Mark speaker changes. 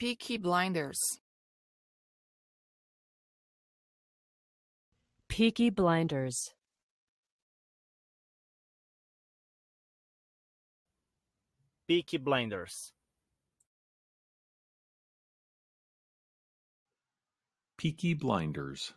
Speaker 1: Peaky Blinders. Peaky Blinders. Peaky Blinders. Peaky Blinders.